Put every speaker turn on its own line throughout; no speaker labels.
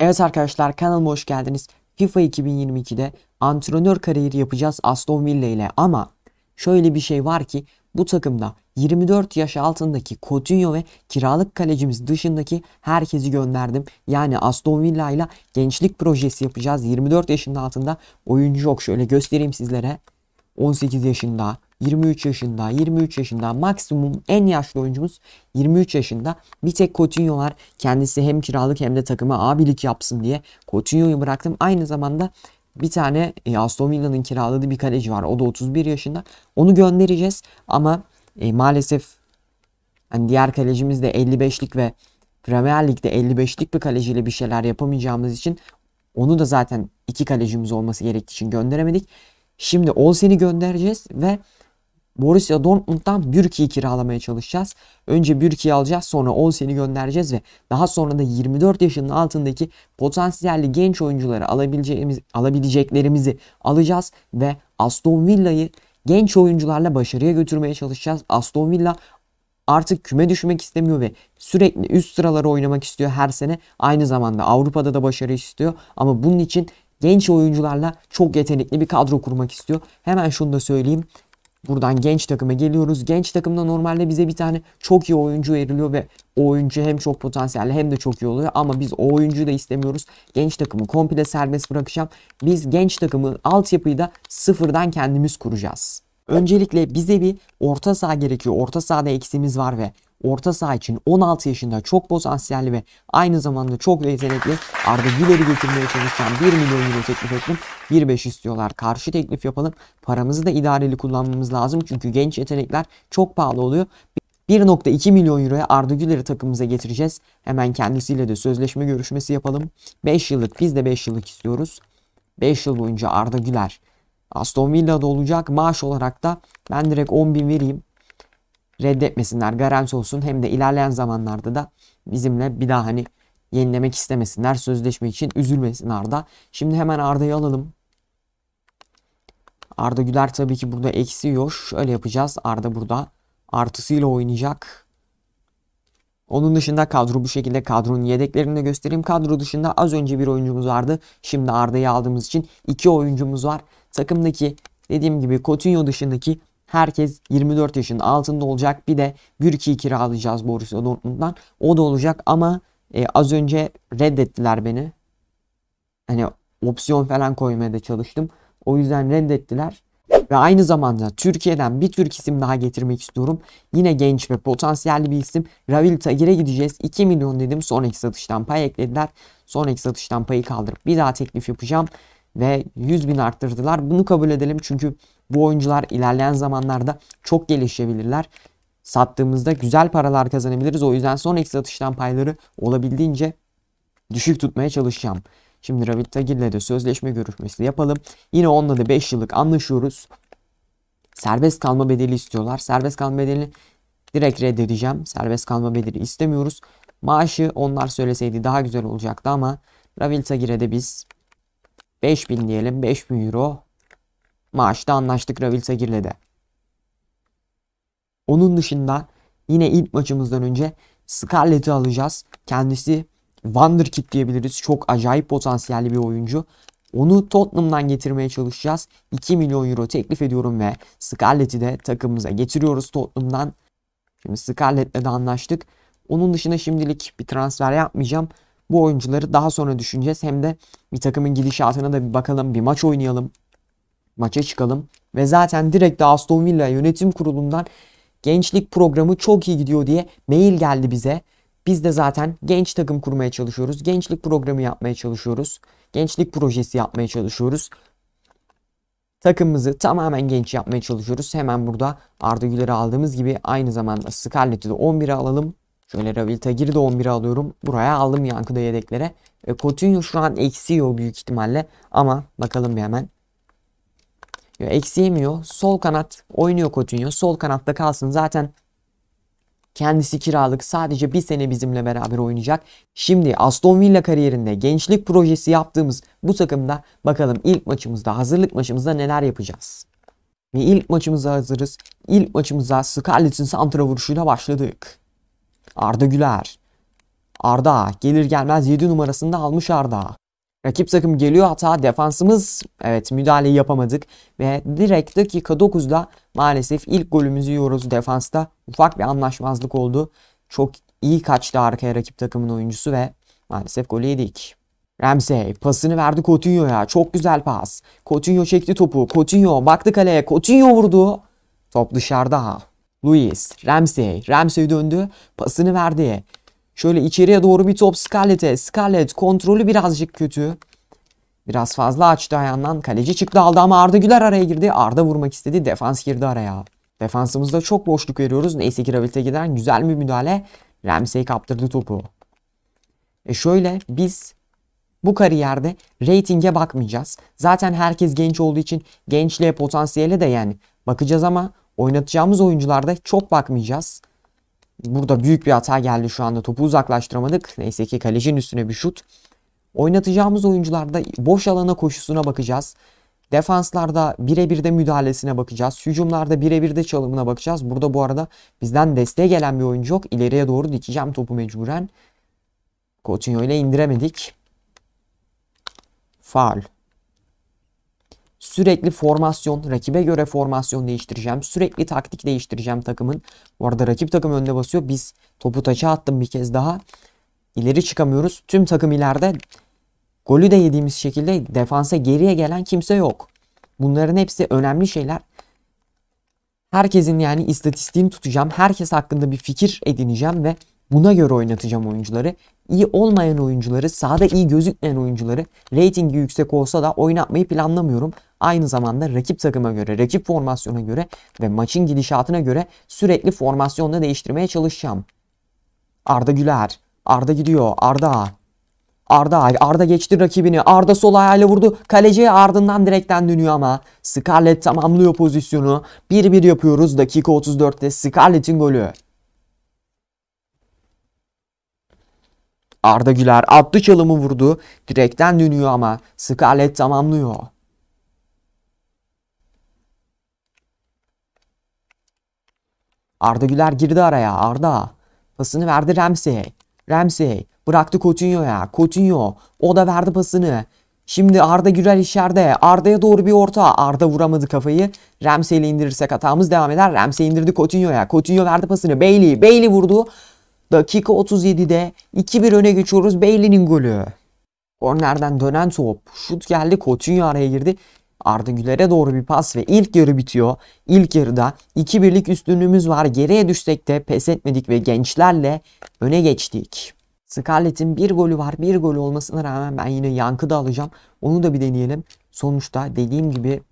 Evet arkadaşlar kanalıma hoş geldiniz. FIFA 2022'de antrenör kariyeri yapacağız Aston Villa ile ama şöyle bir şey var ki bu takımda 24 yaş altındaki Coutinho ve kiralık kalecimiz dışındaki herkesi gönderdim. Yani Aston Villa ile gençlik projesi yapacağız. 24 yaşında altında oyuncu yok. Şöyle göstereyim sizlere. 18 yaşında, 23 yaşında, 23 yaşında maksimum en yaşlı oyuncumuz 23 yaşında. Bir tek Coutinho var. Kendisi hem kiralık hem de takıma abilik yapsın diye Coutinho'yu bıraktım. Aynı zamanda bir tane e, Aston Villa'nın kiraladığı bir kaleci var. O da 31 yaşında. Onu göndereceğiz ama e, maalesef hani diğer kalecimiz de 55'lik ve Premier Lig'de 55'lik bir kaleciyle bir şeyler yapamayacağımız için onu da zaten iki kalecimiz olması gerektiği için gönderemedik. Şimdi Olsen'i göndereceğiz ve Borussia Dortmund'dan Bürki'yi kiralamaya çalışacağız. Önce Bürki'yi alacağız sonra 10 seni göndereceğiz ve daha sonra da 24 yaşının altındaki potansiyelli genç oyuncuları alabileceğimiz, alabileceklerimizi alacağız ve Aston Villa'yı genç oyuncularla başarıya götürmeye çalışacağız. Aston Villa artık küme düşmek istemiyor ve sürekli üst sıraları oynamak istiyor her sene. Aynı zamanda Avrupa'da da başarı istiyor ama bunun için genç oyuncularla çok yetenekli bir kadro kurmak istiyor. Hemen şunu da söyleyeyim. Buradan genç takıma geliyoruz. Genç takımda normalde bize bir tane çok iyi oyuncu veriliyor ve o oyuncu hem çok potansiyelli hem de çok iyi oluyor. Ama biz o oyuncuyu da istemiyoruz. Genç takımı komple serbest bırakacağım. Biz genç takımı altyapıyı da sıfırdan kendimiz kuracağız. Öncelikle bize bir orta saha gerekiyor. Orta sahada eksimiz var ve orta saha için 16 yaşında çok potansiyelli ve aynı zamanda çok yetenekli Arda Güler'i getirmeye çalışan 1 milyon euro teklif ettim. 1.5 istiyorlar. Karşı teklif yapalım. Paramızı da idareli kullanmamız lazım. Çünkü genç yetenekler çok pahalı oluyor. 1.2 milyon euroya Arda Güler'i takımımıza getireceğiz. Hemen kendisiyle de sözleşme görüşmesi yapalım. 5 yıllık biz de 5 yıllık istiyoruz. 5 yıl boyunca Arda Güler Aston Villa'da olacak. Maaş olarak da ben direkt 10 bin vereyim reddetmesinler. Garanti olsun hem de ilerleyen zamanlarda da bizimle bir daha hani yenilemek istemesinler. Sözleşme için üzülmesin Arda. Şimdi hemen Arda'yı alalım. Arda Güler tabii ki burada eksi eksiyor. Öyle yapacağız. Arda burada artısıyla oynayacak. Onun dışında kadro bu şekilde kadronun yedeklerini de göstereyim. Kadro dışında az önce bir oyuncumuz vardı. Şimdi Arda'yı aldığımız için iki oyuncumuz var. Takımdaki dediğim gibi Coutinho dışındaki Herkes 24 yaşın altında olacak. Bir de Gürki'yi kiralayacağız Borussia Dortmund'dan. O da olacak ama e, az önce reddettiler beni. Hani opsiyon falan koymaya da çalıştım. O yüzden reddettiler. Ve aynı zamanda Türkiye'den bir Türk isim daha getirmek istiyorum. Yine genç ve potansiyelli bir isim. Ravil Tagir'e gideceğiz. 2 milyon dedim. Sonraki satıştan pay eklediler. Sonraki satıştan payı kaldırıp bir daha teklif yapacağım. Ve 100 bin arttırdılar. Bunu kabul edelim çünkü bu oyuncular ilerleyen zamanlarda çok gelişebilirler. Sattığımızda güzel paralar kazanabiliriz. O yüzden sonraki satıştan payları olabildiğince düşük tutmaya çalışacağım. Şimdi Ravit Tagir'le de sözleşme görüşmesi yapalım. Yine onunla da 5 yıllık anlaşıyoruz. Serbest kalma bedeli istiyorlar. Serbest kalma bedelini direkt reddedeceğim. Serbest kalma bedeli istemiyoruz. Maaşı onlar söyleseydi daha güzel olacaktı ama Ravil Tagir'e de biz 5000 diyelim. 5000 euro maaşta anlaştık Ravil Segir'le de. Onun dışında yine ilk maçımızdan önce Scarlett'i alacağız. Kendisi Wonderkid diyebiliriz. Çok acayip potansiyelli bir oyuncu. Onu Tottenham'dan getirmeye çalışacağız. 2 milyon euro teklif ediyorum ve Scarlett'i de takımımıza getiriyoruz Tottenham'dan. Şimdi Scarlett'le de anlaştık. Onun dışında şimdilik bir transfer yapmayacağım. Bu oyuncuları daha sonra düşüneceğiz. Hem de bir takımın gidişatına da bir bakalım, bir maç oynayalım maça çıkalım. Ve zaten direkt de Aston Villa yönetim kurulundan gençlik programı çok iyi gidiyor diye mail geldi bize. Biz de zaten genç takım kurmaya çalışıyoruz. Gençlik programı yapmaya çalışıyoruz. Gençlik projesi yapmaya çalışıyoruz. Takımımızı tamamen genç yapmaya çalışıyoruz. Hemen burada Arda Güler'i aldığımız gibi aynı zamanda Scarlett'i de 11'e alalım. Şöyle Ravil Tagir'i de 11'e alıyorum. Buraya aldım yankıda yedeklere. E, Coutinho şu an eksiyor büyük ihtimalle. Ama bakalım bir hemen. Eksi yemiyor. Sol kanat oynuyor Coutinho. Sol kanatta kalsın. Zaten Kendisi kiralık sadece bir sene bizimle beraber oynayacak. Şimdi Aston Villa kariyerinde gençlik projesi yaptığımız bu takımda bakalım ilk maçımızda hazırlık maçımızda neler yapacağız. Ve ilk maçımıza hazırız. İlk maçımıza Scarlett'in santra vuruşuyla başladık. Arda Güler. Arda gelir gelmez 7 numarasında almış Arda. Rakip takım geliyor hata defansımız evet müdahale yapamadık ve direkt dakika 9'da maalesef ilk golümüzü yiyoruz defansta ufak bir anlaşmazlık oldu. Çok iyi kaçtı arkaya rakip takımın oyuncusu ve maalesef golü yedik. Ramsey pasını verdi Coutinho'ya. Çok güzel pas. Coutinho çekti topu. Coutinho baktı kaleye. Coutinho vurdu. Top dışarıda. Luis, Ramsey. Ramsey döndü. Pasını verdi. Şöyle içeriye doğru bir top Scarlett'e. Scarlett kontrolü birazcık kötü. Biraz fazla açtı ayağından. Kaleci çıktı aldı ama Arda Güler araya girdi. Arda vurmak istedi. Defans girdi araya. Defansımızda çok boşluk veriyoruz. Neyse ki Ravit'e giden güzel bir müdahale. Ramsey kaptırdı topu. E şöyle biz bu kariyerde reytinge bakmayacağız. Zaten herkes genç olduğu için gençliğe potansiyele de yani bakacağız ama oynatacağımız oyuncularda çok bakmayacağız. Burada büyük bir hata geldi şu anda. Topu uzaklaştıramadık. Neyse ki kalecinin üstüne bir şut. Oynatacağımız oyuncularda boş alana koşusuna bakacağız. Defanslarda birebir de müdahalesine bakacağız. Hücumlarda birebir de çalımına bakacağız. Burada bu arada bizden desteğe gelen bir oyuncu yok. İleriye doğru dikeceğim topu mecburen. Coutinho ile indiremedik. Faal. Sürekli formasyon, rakibe göre formasyon değiştireceğim. Sürekli taktik değiştireceğim takımın. Bu arada rakip takım önde basıyor. Biz topu taça attım bir kez daha. İleri çıkamıyoruz. Tüm takım ileride. Golü de yediğimiz şekilde defansa geriye gelen kimse yok. Bunların hepsi önemli şeyler. Herkesin yani istatistiğini tutacağım. Herkes hakkında bir fikir edineceğim ve buna göre oynatacağım oyuncuları. İyi olmayan oyuncuları, sahada iyi gözükmeyen oyuncuları, reytingi yüksek olsa da oynatmayı planlamıyorum aynı zamanda rakip takıma göre, rakip formasyona göre ve maçın gidişatına göre sürekli formasyonda değiştirmeye çalışacağım. Arda Güler. Arda gidiyor. Arda. Arda Arda geçti rakibini. Arda sol ayağıyla vurdu. kaleciye ardından direkten dönüyor ama Scarlett tamamlıyor pozisyonu. 1-1 yapıyoruz. Dakika 34'te Scarlett'in golü. Arda Güler attı çalımı vurdu. Direkten dönüyor ama Scarlett tamamlıyor. Arda Güler girdi araya. Arda. Pasını verdi Ramsey. Ramsey. Bıraktı Coutinho'ya. Coutinho. O da verdi pasını. Şimdi Arda Güler içeride. Arda'ya doğru bir orta. Arda vuramadı kafayı. Ramsey ile indirirsek hatamız devam eder. Ramsey indirdi Coutinho'ya. Coutinho verdi pasını. Bailey. Bailey vurdu. Dakika 37'de 2-1 öne geçiyoruz. Bailey'nin golü. Kornerden dönen top. Şut geldi. Coutinho araya girdi. Arda Güler'e doğru bir pas ve ilk yarı bitiyor. İlk yarıda 2-1'lik üstünlüğümüz var. Geriye düşsek de pes etmedik ve gençlerle öne geçtik. Scarlett'in bir golü var. Bir golü olmasına rağmen ben yine yankı da alacağım. Onu da bir deneyelim. Sonuçta dediğim gibi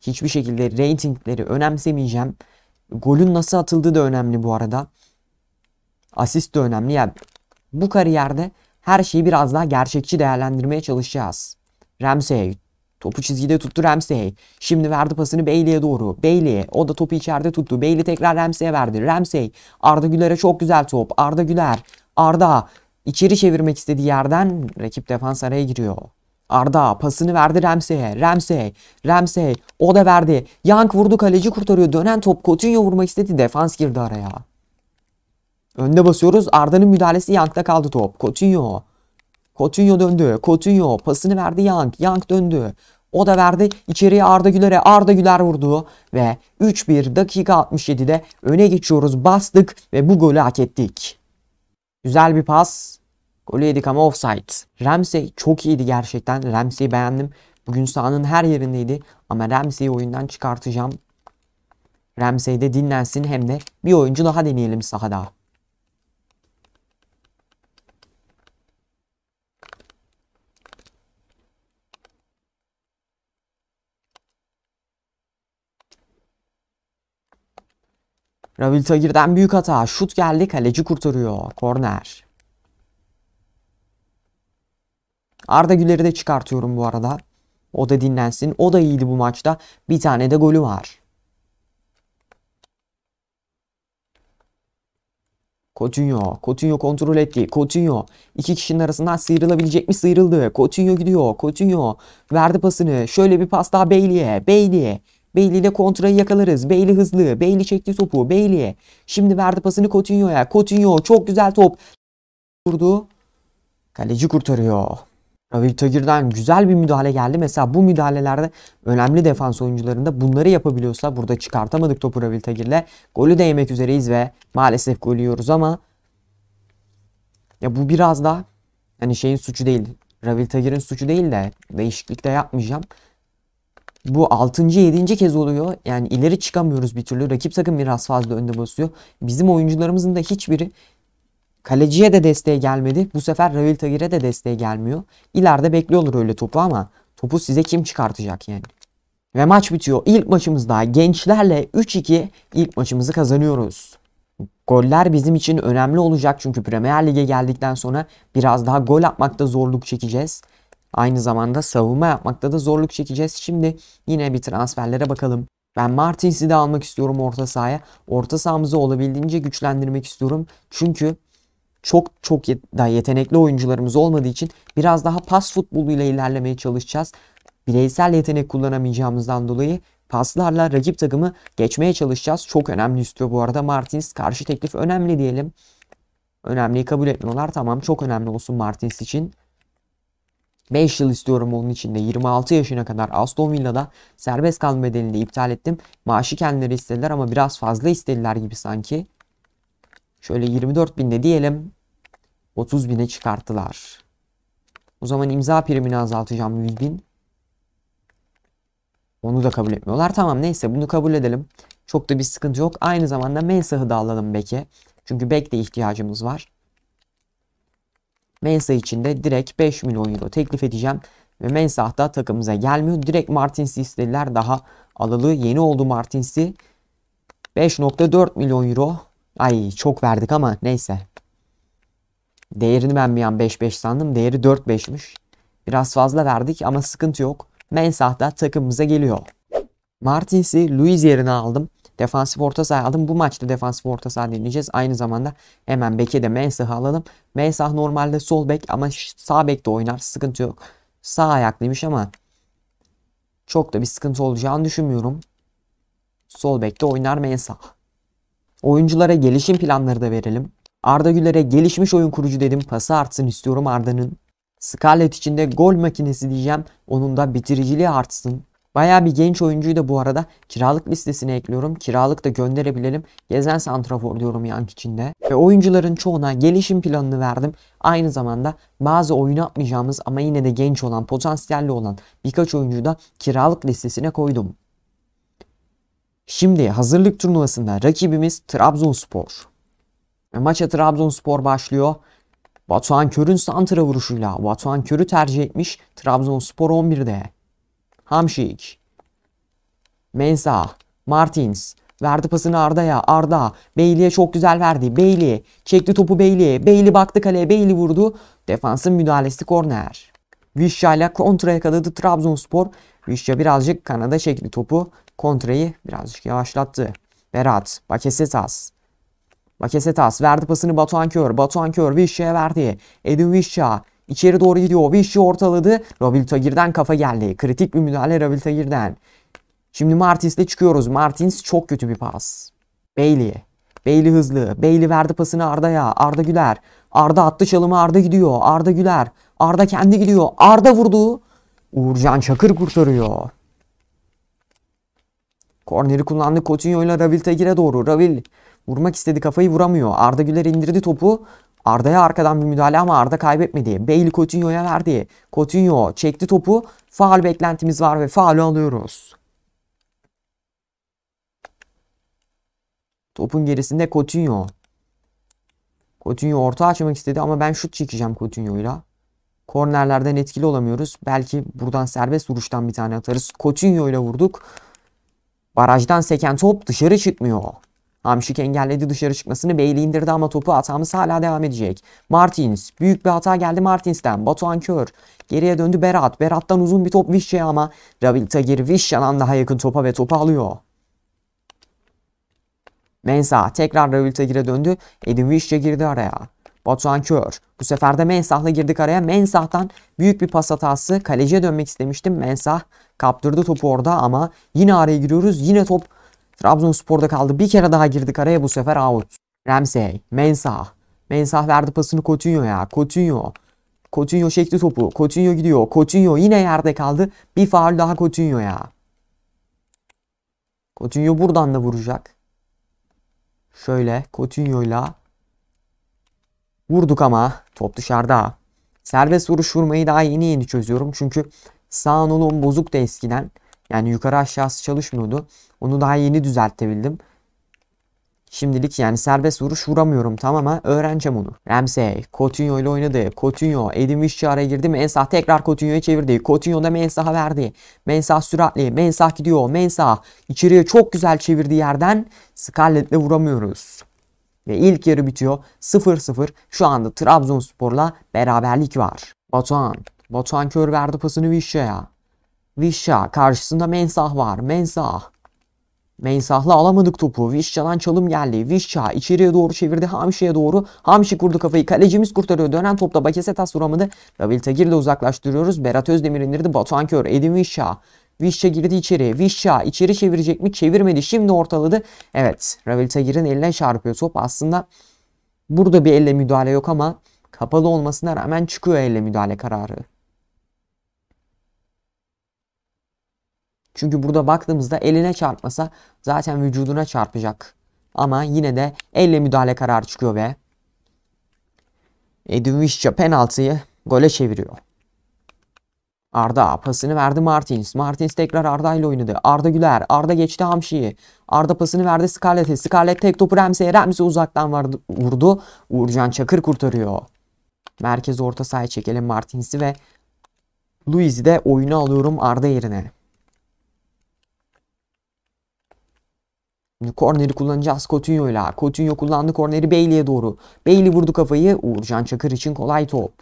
hiçbir şekilde reytingleri önemsemeyeceğim. Golün nasıl atıldığı da önemli bu arada. Asist de önemli. Yani bu kariyerde her şeyi biraz daha gerçekçi değerlendirmeye çalışacağız. Ramsey'e Topu çizgide tuttu Ramsey. Şimdi verdi pasını Bailey'e doğru. Bailey o da topu içeride tuttu. Bailey tekrar Ramsey'e verdi. Ramsey Arda Güler'e çok güzel top. Arda Güler. Arda içeri çevirmek istediği yerden rakip defans araya giriyor. Arda pasını verdi Ramsey'e. Ramsey, Ramsey o da verdi. Yank vurdu kaleci kurtarıyor. Dönen top Coutinho vurmak istedi. Defans girdi araya. Önde basıyoruz. Arda'nın müdahalesi Yank'ta kaldı top. Coutinho. Coutinho döndü. Coutinho pasını verdi Young. Young döndü. O da verdi içeriye Arda Güler'e. Arda Güler vurdu ve 3-1 dakika 67'de öne geçiyoruz. Bastık ve bu golü hak ettik. Güzel bir pas. Golü yedik ama offside. Ramsey çok iyiydi gerçekten. Ramsey'i beğendim. Bugün sahanın her yerindeydi ama Ramsey'i oyundan çıkartacağım. Ramsey de dinlensin hem de bir oyuncu daha deneyelim sahada. Ravil Tagir'den büyük hata. Şut geldi. Kaleci kurtarıyor. Korner. Arda Güler'i de çıkartıyorum bu arada. O da dinlensin. O da iyiydi bu maçta. Bir tane de golü var. Coutinho. Coutinho kontrol etti. Coutinho. iki kişinin arasından sıyrılabilecek mi? Sıyrıldı. Coutinho gidiyor. Coutinho. Verdi pasını. Şöyle bir pas daha Bailey'e. Bailey. Beyli ile kontrayı yakalarız. Beyli hızlı. Beyli çekti topu. Beyliye. Şimdi verdi pasını Coutinho'ya. Coutinho çok güzel top. Vurdu. Kaleci kurtarıyor. Ravi Tagir'den güzel bir müdahale geldi. Mesela bu müdahalelerde önemli defans oyuncularında bunları yapabiliyorsa burada çıkartamadık topu Ravi Tagir'le. Golü de yemek üzereyiz ve maalesef gol yiyoruz ama ya bu biraz da hani şeyin suçu değil. Ravi Tagir'in suçu değil de değişiklik de yapmayacağım. Bu 6. 7. kez oluyor. Yani ileri çıkamıyoruz bir türlü. Rakip takım biraz fazla önde basıyor. Bizim oyuncularımızın da hiçbiri kaleciye de desteğe gelmedi. Bu sefer Ravil Tagir'e de desteğe gelmiyor. İleride bekliyorlar öyle topu ama topu size kim çıkartacak yani? Ve maç bitiyor. İlk maçımız daha gençlerle 3-2 ilk maçımızı kazanıyoruz. Goller bizim için önemli olacak çünkü Premier Lig'e geldikten sonra biraz daha gol atmakta zorluk çekeceğiz. Aynı zamanda savunma yapmakta da zorluk çekeceğiz. Şimdi yine bir transferlere bakalım. Ben Martins'i de almak istiyorum orta sahaya. Orta sahamızı olabildiğince güçlendirmek istiyorum. Çünkü çok çok daha yetenekli oyuncularımız olmadığı için biraz daha pas futboluyla ilerlemeye çalışacağız. Bireysel yetenek kullanamayacağımızdan dolayı paslarla rakip takımı geçmeye çalışacağız. Çok önemli istiyor bu arada Martins. Karşı teklif önemli diyelim. Önemliyi kabul etmiyorlar. Tamam çok önemli olsun Martins için. 5 yıl istiyorum onun için de 26 yaşına kadar Aston Villa'da serbest kalma bedelini iptal ettim. Maaşı kendileri istediler ama biraz fazla istediler gibi sanki. Şöyle 24 bin de diyelim 30 bine çıkarttılar. O zaman imza primini azaltacağım 100 bin. Onu da kabul etmiyorlar. Tamam neyse bunu kabul edelim. Çok da bir sıkıntı yok. Aynı zamanda Mensah'ı da alalım Bek'e. Çünkü Bek de ihtiyacımız var. Mensa için de direkt 5 milyon euro teklif edeceğim. Ve Mensah da takımımıza gelmiyor. Direkt Martins'i istediler. Daha alalı yeni oldu Martins'i. 5.4 milyon euro. Ay çok verdik ama neyse. Değerini ben bir an 5-5 sandım. Değeri 4-5'miş. Biraz fazla verdik ama sıkıntı yok. Mensah da takımımıza geliyor. Martins'i Luis yerine aldım. Defansif orta saha aldım. Bu maçta defansif orta saha deneyeceğiz. Aynı zamanda hemen beke de Mensah'ı alalım. Mensah normalde sol bek ama sağ bek de oynar. Sıkıntı yok. Sağ ayaklıymış ama çok da bir sıkıntı olacağını düşünmüyorum. Sol bekte oynar Mensah. Oyunculara gelişim planları da verelim. Arda Güler'e gelişmiş oyun kurucu dedim. Pası artsın istiyorum Arda'nın. Scarlett için de gol makinesi diyeceğim. Onun da bitiriciliği artsın. Baya bir genç oyuncuyu da bu arada kiralık listesine ekliyorum. Kiralık da gönderebilelim. Gezen santrafor diyorum yank içinde. Ve oyuncuların çoğuna gelişim planını verdim. Aynı zamanda bazı atmayacağımız ama yine de genç olan, potansiyelli olan birkaç oyuncuyu da kiralık listesine koydum. Şimdi hazırlık turnuvasında rakibimiz Trabzonspor. Maça Trabzonspor başlıyor. Batuhan Kör'ün santra vuruşuyla Batuhan Kör'ü tercih etmiş Trabzonspor 11'de. Hamşik. Mensah. Martins. Verdi pasını Arda'ya. Arda. Bailey'e çok güzel verdi. Bailey. Çekti topu Bailey. Bailey baktı kaleye. Bailey vurdu. Defansın müdahalesi korner. Vişya ile kontra yakaladı Trabzonspor. Vişya birazcık kanada çekti topu. Kontrayı birazcık yavaşlattı. Berat. Bakesetas. Bakesetas verdi pasını Batuhan Kör. Batuhan Kör Vişya'ya verdi. Edin Vişya. İçeri doğru gidiyor. Vichy ortaladı. Rabil Tagir'den kafa geldi. Kritik bir müdahale Rabil Tagir'den. Şimdi Martins'le çıkıyoruz. Martins çok kötü bir pas. Bailey Bailey hızlı. Bailey verdi pasını Arda'ya. Arda Güler. Arda attı çalımı Arda gidiyor. Arda Güler. Arda kendi gidiyor. Arda vurdu. Uğurcan Çakır kurtarıyor. Korneri kullandı Coutinho ile Ravil Tagir'e doğru. Ravil vurmak istedi kafayı vuramıyor. Arda Güler indirdi topu. Arda'ya arkadan bir müdahale ama Arda kaybetmedi. Bale Coutinho'ya verdi. Coutinho çekti topu. Faal beklentimiz var ve faal alıyoruz. Topun gerisinde Coutinho. Coutinho orta açmak istedi ama ben şut çekeceğim Coutinho'yla. Kornerlerden etkili olamıyoruz. Belki buradan serbest vuruştan bir tane atarız. Coutinho ile vurduk. Barajdan seken top dışarı çıkmıyor. Hamşik engelledi dışarı çıkmasını. Bailey indirdi ama topu hatamız hala devam edecek. Martins. Büyük bir hata geldi Martins'ten. Batuhan Kör. Geriye döndü Berat. Berat'tan uzun bir top Vişçe'ye ama Rabil Tagir Vişçe'den daha yakın topa ve topu alıyor. Mensah tekrar Rabil Tagir'e döndü. Edin Vişçe girdi araya. Batuhan Kör. Bu sefer de Mensah'la girdik araya. Mensah'tan büyük bir pas hatası. Kaleciye dönmek istemiştim. Mensah kaptırdı topu orada ama yine araya giriyoruz. Yine top Trabzonspor'da kaldı. Bir kere daha girdik araya bu sefer out. Ramsey, Mensah. Mensah verdi pasını Coutinho'ya. Coutinho. Coutinho çekti topu. Coutinho gidiyor. Coutinho yine yerde kaldı. Bir faul daha Coutinho'ya. Coutinho buradan da vuracak. Şöyle Coutinho'yla vurduk ama top dışarıda. Serbest vuruş vurmayı daha yeni yeni çözüyorum. Çünkü sağ nolum bozuk da eskiden. Yani yukarı aşağısı çalışmıyordu. Onu daha yeni düzeltebildim. Şimdilik yani serbest vuruş vuramıyorum tamam ama öğreneceğim onu. Ramsey, Coutinho ile oynadı. Coutinho, Edin Vişçi araya girdi mi Mensah tekrar Coutinho'yu çevirdi. Coutinho da Mensah'a verdi. Mensah süratli, Mensah gidiyor. Mensah içeriye çok güzel çevirdiği yerden Scarlett'le vuramıyoruz. Ve ilk yarı bitiyor 0-0. Şu anda Trabzonspor'la beraberlik var. Batuhan, Batuhan kör verdi pasını Vişça'ya. Vişça karşısında Mensah var. Mensah Mensahla alamadık topu. Vişça'dan çalım geldi. Vişça içeriye doğru çevirdi Hamşi'ye doğru. Hamşi kurdu kafayı. Kalecimiz kurtarıyor. Dönen topta Bakesetas vuramadı. Rabil Tagir de uzaklaştırıyoruz. Berat Özdemir indirdi. Batuhan Kör. Edin Vişça. Vişça girdi içeriye. Vişça içeri çevirecek mi? Çevirmedi. Şimdi ortaladı. Evet. Rabil Tagir'in eline çarpıyor top. Aslında burada bir elle müdahale yok ama kapalı olmasına rağmen çıkıyor elle müdahale kararı. Çünkü burada baktığımızda eline çarpmasa zaten vücuduna çarpacak. Ama yine de elle müdahale kararı çıkıyor ve Edwin Vişça penaltıyı gole çeviriyor. Arda pasını verdi Martins. Martins tekrar Arda ile oynadı. Arda Güler. Arda geçti Hamşi'yi. Arda pasını verdi Scarlett'e. Scarlett tek topu Remse'ye. Remse uzaktan vardı, vurdu. Uğurcan Çakır kurtarıyor. Merkez orta sahaya çekelim Martins'i ve Luiz'i de oyuna alıyorum Arda yerine. Korneri kullanacağız Coutinho ile. Coutinho kullandı korneri Bailey'e doğru. Bailey vurdu kafayı. Uğurcan Çakır için kolay top.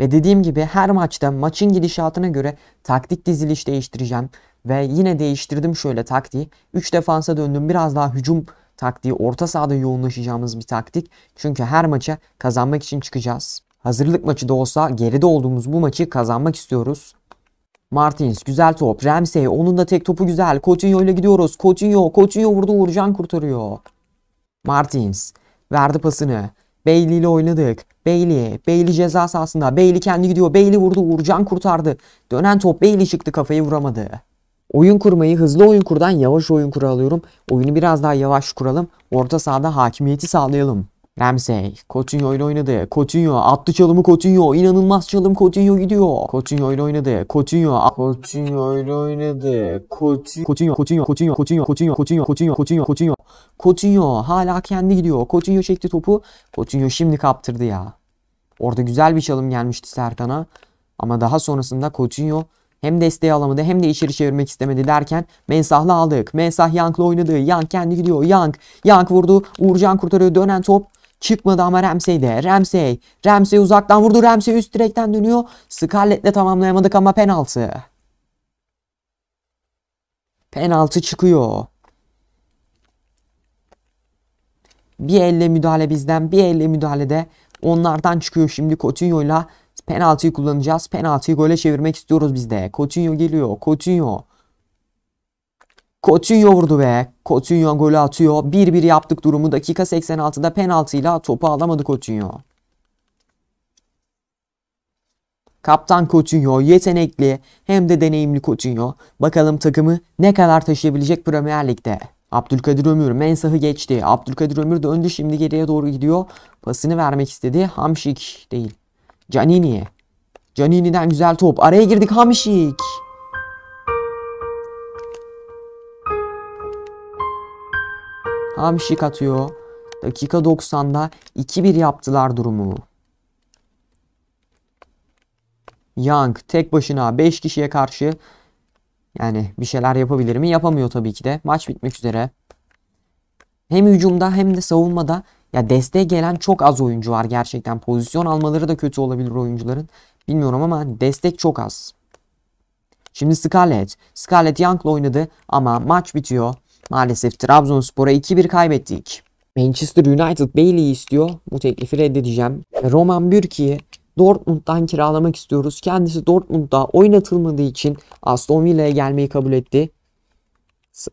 Ve dediğim gibi her maçta maçın gidişatına göre taktik diziliş değiştireceğim. Ve yine değiştirdim şöyle taktiği. 3 defansa döndüm biraz daha hücum taktiği orta sahada yoğunlaşacağımız bir taktik. Çünkü her maça kazanmak için çıkacağız. Hazırlık maçı da olsa geride olduğumuz bu maçı kazanmak istiyoruz. Martins güzel top. Ramsey onun da tek topu güzel. Coutinho ile gidiyoruz. Coutinho. Coutinho vurdu Uğurcan kurtarıyor. Martins verdi pasını. Bailey ile oynadık. Bailey. Bailey ceza sahasında. Bailey kendi gidiyor. Bailey vurdu. Uğurcan kurtardı. Dönen top Bailey çıktı kafayı vuramadı. Oyun kurmayı hızlı oyun kurdan yavaş oyun kuralıyorum. Oyunu biraz daha yavaş kuralım. Orta sahada hakimiyeti sağlayalım. Ramsey. Coutinho ile oynadı. Coutinho attı çalımı Coutinho. inanılmaz çalım Coutinho gidiyor. Coutinho ile oynadı. Coutinho. Coutinho ile oynadı. Coutinho. Coutinho. Coutinho. Coutinho. Coutinho. Coutinho. Coutinho. Coutinho. Coutinho. Coutinho. Coutinho hala kendi gidiyor. Coutinho çekti topu. Coutinho şimdi kaptırdı ya. Orada güzel bir çalım gelmişti Serkan'a. Ama daha sonrasında Coutinho hem desteği alamadı hem de içeri çevirmek istemedi derken Mensah'la aldık. Mensah Young'la oynadı. Young kendi gidiyor. Young. Young vurdu. Uğurcan kurtarıyor. Dönen top Çıkmadı ama Ramsey de. Ramsey. Ramsey uzaktan vurdu. Ramsey üst direkten dönüyor. Scarlett'le tamamlayamadık ama penaltı. Penaltı çıkıyor. Bir elle müdahale bizden. Bir elle müdahale de onlardan çıkıyor. Şimdi Coutinho'yla penaltıyı kullanacağız. Penaltıyı gole çevirmek istiyoruz biz de. Coutinho geliyor. Coutinho. Coutinho vurdu ve Coutinho golü atıyor. 1-1 yaptık durumu. Dakika 86'da penaltıyla topu alamadı Coutinho. Kaptan Coutinho yetenekli hem de deneyimli Coutinho. Bakalım takımı ne kadar taşıyabilecek Premier Lig'de. Abdülkadir Ömür Mensah'ı geçti. Abdülkadir Ömür döndü şimdi geriye doğru gidiyor. Pasını vermek istedi. Hamşik değil. Canini. Canini'den güzel top. Araya girdik Hamşik. Hamşik şey atıyor. Dakika 90'da 2-1 yaptılar durumu. Young tek başına 5 kişiye karşı yani bir şeyler yapabilir mi? Yapamıyor tabii ki de. Maç bitmek üzere. Hem hücumda hem de savunmada ya desteğe gelen çok az oyuncu var gerçekten. Pozisyon almaları da kötü olabilir oyuncuların. Bilmiyorum ama destek çok az. Şimdi Scarlett. Scarlett Young'la oynadı ama maç bitiyor. Maalesef Trabzonspor'a 2-1 kaybettik. Manchester United Bailey'i istiyor. Bu teklifi reddedeceğim. Roman Bürki'yi Dortmund'dan kiralamak istiyoruz. Kendisi Dortmund'da oynatılmadığı için Aston Villa'ya gelmeyi kabul etti.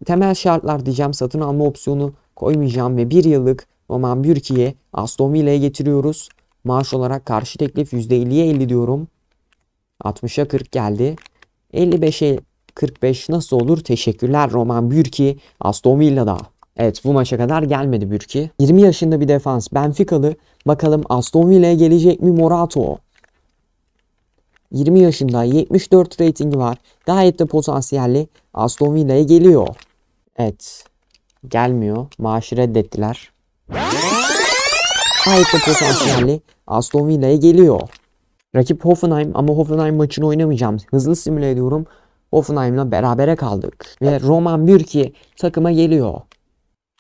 Temel şartlar diyeceğim. Satın alma opsiyonu koymayacağım ve bir yıllık Roman Bürki'ye Aston Villa'ya getiriyoruz. Maaş olarak karşı teklif %50'ye 50 diyorum. 60'a 40 geldi. 55'e 45 nasıl olur? Teşekkürler Roman Bürki. Aston Villa'da. Evet bu maça kadar gelmedi Bürki. 20 yaşında bir defans Benfica'lı. Bakalım Aston Villa'ya gelecek mi Morato? 20 yaşında 74 reytingi var. Gayet de potansiyelli Aston Villa'ya geliyor. Evet. Gelmiyor. Maaşı reddettiler. Gayet de potansiyelli Aston Villa'ya geliyor. Rakip Hoffenheim ama Hoffenheim maçını oynamayacağım. Hızlı simüle ediyorum. Hoffenheim'la berabere kaldık. Ve Roman Bürki takıma geliyor.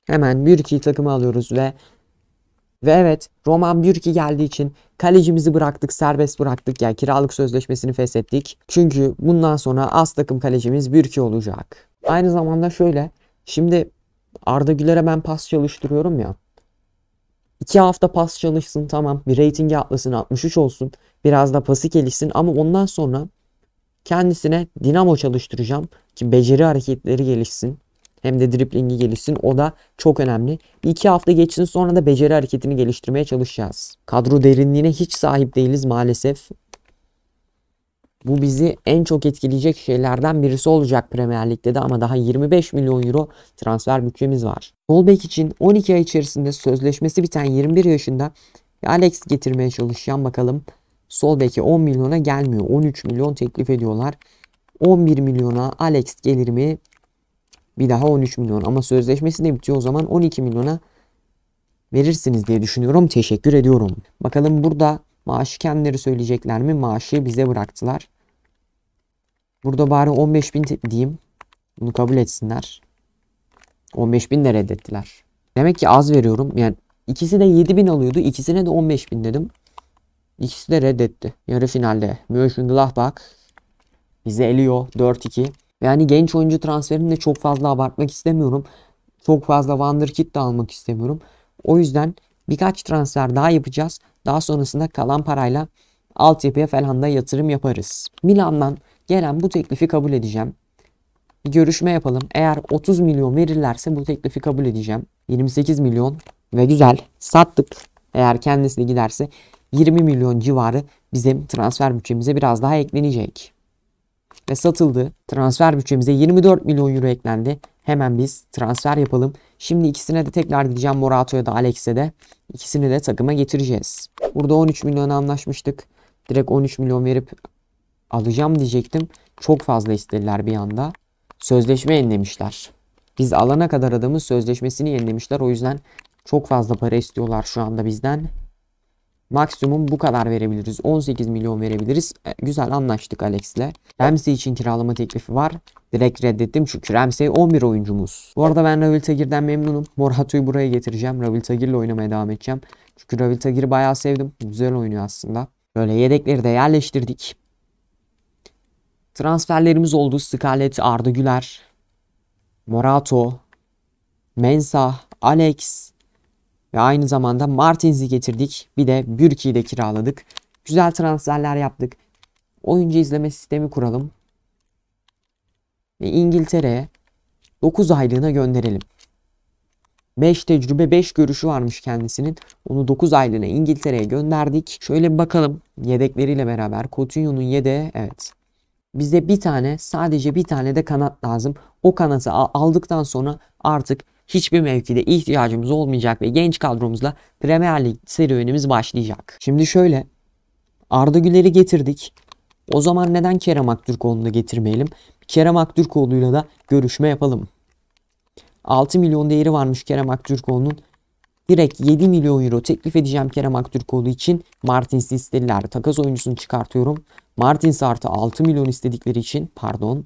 Hemen Bürki takımı alıyoruz ve ve evet Roman Bürki geldiği için kalecimizi bıraktık, serbest bıraktık. Yani kiralık sözleşmesini feshettik. Çünkü bundan sonra az takım kalecimiz Bürki olacak. Aynı zamanda şöyle. Şimdi Arda Güler'e ben pas çalıştırıyorum ya. İki hafta pas çalışsın tamam. Bir reytingi atlasın 63 olsun. Biraz da pası gelişsin ama ondan sonra Kendisine dinamo çalıştıracağım ki beceri hareketleri gelişsin. Hem de driplingi gelişsin. O da çok önemli. Bir iki hafta geçsin sonra da beceri hareketini geliştirmeye çalışacağız. Kadro derinliğine hiç sahip değiliz maalesef. Bu bizi en çok etkileyecek şeylerden birisi olacak Premier Lig'de de ama daha 25 milyon euro transfer bütçemiz var. Solbek için 12 ay içerisinde sözleşmesi biten 21 yaşında Alex getirmeye çalışacağım bakalım. Sol beke 10 milyona gelmiyor. 13 milyon teklif ediyorlar. 11 milyona Alex gelir mi? Bir daha 13 milyon ama sözleşmesi de bitiyor o zaman 12 milyona verirsiniz diye düşünüyorum. Teşekkür ediyorum. Bakalım burada maaşı kendileri söyleyecekler mi? Maaşı bize bıraktılar. Burada bari 15 bin diyeyim. Bunu kabul etsinler. 15 bin de reddettiler. Demek ki az veriyorum. Yani ikisi de 7 bin alıyordu. İkisine de 15 bin dedim. İkisi de reddetti. Yarı finalde Mönchengladbach bizi eliyor 4-2. Yani genç oyuncu transferini de çok fazla abartmak istemiyorum. Çok fazla Wanderkid de almak istemiyorum. O yüzden birkaç transfer daha yapacağız. Daha sonrasında kalan parayla altyapıya falan da yatırım yaparız. Milan'dan gelen bu teklifi kabul edeceğim. Bir görüşme yapalım. Eğer 30 milyon verirlerse bu teklifi kabul edeceğim. 28 milyon ve güzel sattık. Eğer kendisi giderse 20 milyon civarı bizim transfer bütçemize biraz daha eklenecek. Ve satıldı. Transfer bütçemize 24 milyon euro eklendi. Hemen biz transfer yapalım. Şimdi ikisine de tekrar gideceğim Morato'ya da Alex'e de. İkisini de takıma getireceğiz. Burada 13 milyon anlaşmıştık. Direkt 13 milyon verip alacağım diyecektim. Çok fazla istediler bir anda. Sözleşme yenilemişler. Biz alana kadar adamın sözleşmesini yenilemişler. O yüzden çok fazla para istiyorlar şu anda bizden. Maksimum bu kadar verebiliriz. 18 milyon verebiliriz. E, güzel anlaştık Alex'le. Ramsey için kiralama teklifi var. Direkt reddettim çünkü Ramsey 11 oyuncumuz. Bu arada ben Ravil Tagir'den memnunum. Morhatu'yu buraya getireceğim. Ravil Tagir'le oynamaya devam edeceğim. Çünkü Ravil Tagir'i bayağı sevdim. Güzel oynuyor aslında. Böyle yedekleri de yerleştirdik. Transferlerimiz oldu. Scarlett, Arda Güler, Morato, Mensah, Alex, ve aynı zamanda Martins'i getirdik. Bir de Bürki'yi de kiraladık. Güzel transferler yaptık. Oyuncu izleme sistemi kuralım. Ve İngiltere'ye 9 aylığına gönderelim. 5 tecrübe 5 görüşü varmış kendisinin. Onu 9 aylığına İngiltere'ye gönderdik. Şöyle bir bakalım yedekleriyle beraber. Coutinho'nun yedeği evet. Bize bir tane sadece bir tane de kanat lazım. O kanatı aldıktan sonra artık hiçbir mevkide ihtiyacımız olmayacak ve genç kadromuzla Premier Lig serüvenimiz başlayacak. Şimdi şöyle Arda Güler'i getirdik. O zaman neden Kerem Aktürkoğlu'nu da getirmeyelim? Kerem Aktürkoğlu'yla da görüşme yapalım. 6 milyon değeri varmış Kerem Aktürkoğlu'nun. Direkt 7 milyon euro teklif edeceğim Kerem Aktürkoğlu için. Martins istediler. Takas oyuncusunu çıkartıyorum. Martins artı 6 milyon istedikleri için pardon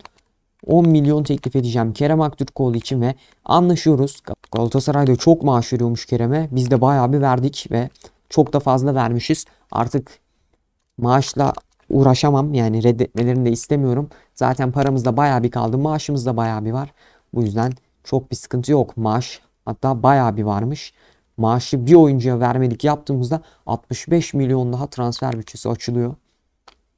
10 milyon teklif edeceğim Kerem Aktürkoğlu için ve anlaşıyoruz. Galatasaray'da çok maaş veriyormuş Kerem'e. Biz de bayağı bir verdik ve çok da fazla vermişiz. Artık maaşla uğraşamam yani reddetmelerini de istemiyorum. Zaten paramızda bayağı bir kaldı. Maaşımız da bayağı bir var. Bu yüzden çok bir sıkıntı yok. Maaş hatta bayağı bir varmış. Maaşı bir oyuncuya vermedik yaptığımızda 65 milyon daha transfer bütçesi açılıyor.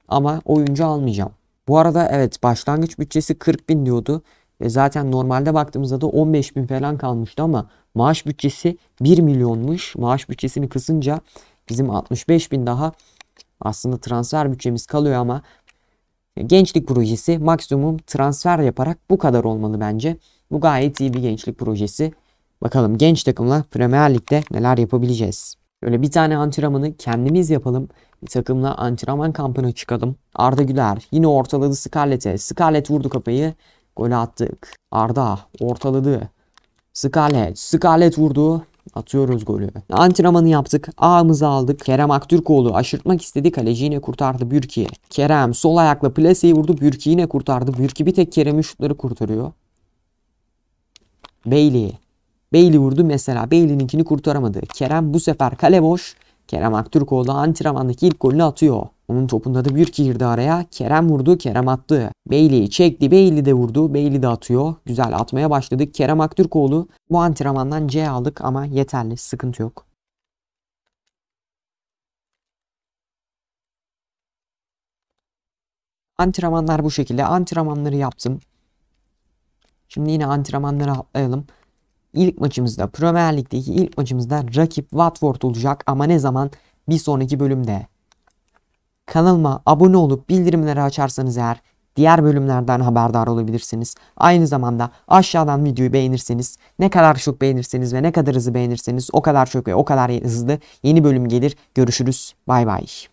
Ama oyuncu almayacağım. Bu arada evet başlangıç bütçesi 40 bin diyordu. ve zaten normalde baktığımızda da 15 bin falan kalmıştı ama maaş bütçesi 1 milyonmuş. Maaş bütçesini kısınca bizim 65 bin daha aslında transfer bütçemiz kalıyor ama gençlik projesi maksimum transfer yaparak bu kadar olmalı bence. Bu gayet iyi bir gençlik projesi. Bakalım genç takımla Premier Lig'de neler yapabileceğiz. Böyle bir tane antrenmanı kendimiz yapalım takımla antrenman kampına çıkalım. Arda Güler yine ortaladı Scarlett'e. Scarlett vurdu kafayı. Gol attık. Arda ortaladı. Scarlett. Scarlett vurdu. Atıyoruz golü. Antrenmanı yaptık. Ağımızı aldık. Kerem Aktürkoğlu aşırtmak istedi. Kaleci yine kurtardı Bürki. Kerem sol ayakla plaseyi vurdu. Bürki yine kurtardı. Bürki bir tek Kerem'in şutları kurtarıyor. Bailey. Bailey vurdu mesela. Bailey'ninkini kurtaramadı. Kerem bu sefer kale boş. Kerem Aktürkoğlu antrenmandaki ilk golünü atıyor. Onun topunda da bir girdi araya. Kerem vurdu, Kerem attı. Bailey'i çekti, Bailey de vurdu, Bailey de atıyor. Güzel atmaya başladık. Kerem Aktürkoğlu bu antrenmandan C aldık ama yeterli, sıkıntı yok. Antrenmanlar bu şekilde. Antrenmanları yaptım. Şimdi yine antrenmanları atlayalım. İlk maçımızda Premier Lig'deki ilk maçımızda rakip Watford olacak ama ne zaman? Bir sonraki bölümde. Kanalıma abone olup bildirimleri açarsanız eğer diğer bölümlerden haberdar olabilirsiniz. Aynı zamanda aşağıdan videoyu beğenirseniz ne kadar çok beğenirseniz ve ne kadar hızlı beğenirseniz o kadar çok ve o kadar hızlı yeni bölüm gelir. Görüşürüz. Bay bay.